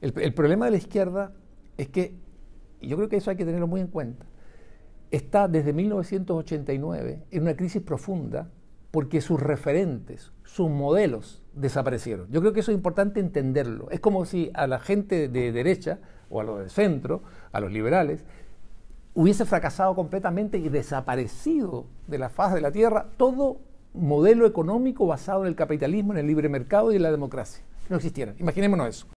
El, problema de la izquierda es que, yo creo que eso hay que tenerlo muy en cuenta, está desde 1989 en una crisis profunda porque sus referentes, sus modelos desaparecieron. Yo creo que eso es importante entenderlo. Es como si a la gente de derecha o a los de centro, a los liberales, hubiese fracasado completamente y desaparecido de la faz de la tierra todo modelo económico basado en el capitalismo, en el libre mercado y en la democracia. No existieran. Imaginémonos eso.